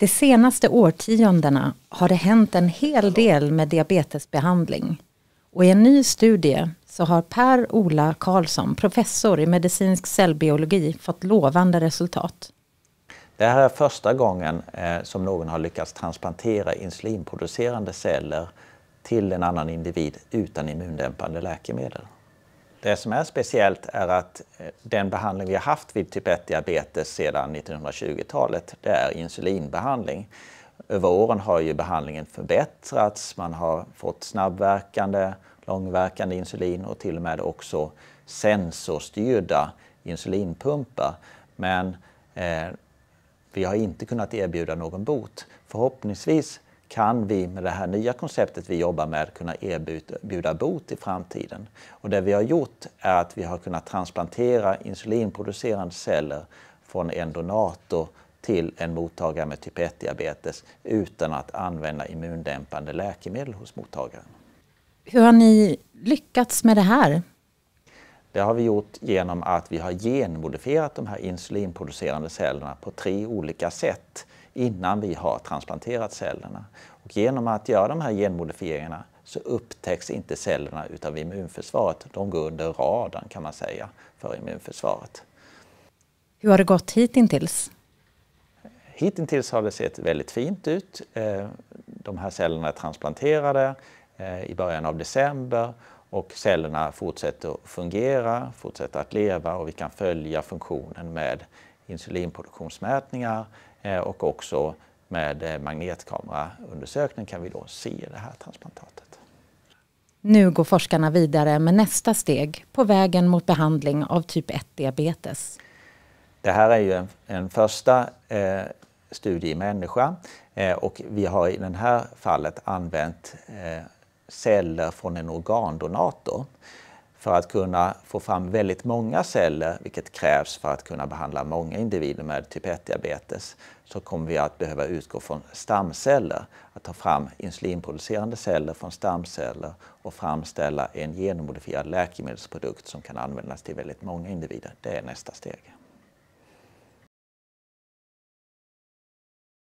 De senaste årtiondena har det hänt en hel del med diabetesbehandling. Och i en ny studie så har Per-Ola Karlsson, professor i medicinsk cellbiologi, fått lovande resultat. Det här är första gången eh, som någon har lyckats transplantera insulinproducerande celler till en annan individ utan immundämpande läkemedel. Det som är speciellt är att eh, den behandling vi har haft vid typ 1-diabetes sedan 1920-talet, det är insulinbehandling. Över åren har ju behandlingen förbättrats, man har fått snabbverkande, långverkande insulin och till och med också sensorstyrda insulinpumpar. Men eh, vi har inte kunnat erbjuda någon bot. Förhoppningsvis kan vi med det här nya konceptet vi jobbar med kunna erbjuda bot i framtiden. Och det vi har gjort är att vi har kunnat transplantera insulinproducerande celler från en donator till en mottagare med typ 1-diabetes utan att använda immundämpande läkemedel hos mottagaren. Hur har ni lyckats med det här? Det har vi gjort genom att vi har genmodifierat de här insulinproducerande cellerna på tre olika sätt innan vi har transplanterat cellerna. Och genom att göra de här genmodifieringarna så upptäcks inte cellerna utav immunförsvaret. De går under radarn kan man säga för immunförsvaret. Hur har det gått hittills? Hittills har det sett väldigt fint ut. Eh, de här cellerna är transplanterade eh, i början av december och cellerna fortsätter att fungera, fortsätter att leva och vi kan följa funktionen med insulinproduktionsmätningar eh, och också med eh, magnetkameraundersökning kan vi då se det här transplantatet. Nu går forskarna vidare med nästa steg på vägen mot behandling av typ 1-diabetes. Det här är ju en, en första eh, studie i människa eh, och vi har i det här fallet använt eh, celler från en organdonator för att kunna få fram väldigt många celler, vilket krävs för att kunna behandla många individer med typ 1-diabetes, så kommer vi att behöva utgå från stamceller, att ta fram insulinproducerande celler från stamceller och framställa en genmodifierad läkemedelsprodukt som kan användas till väldigt många individer. Det är nästa steg.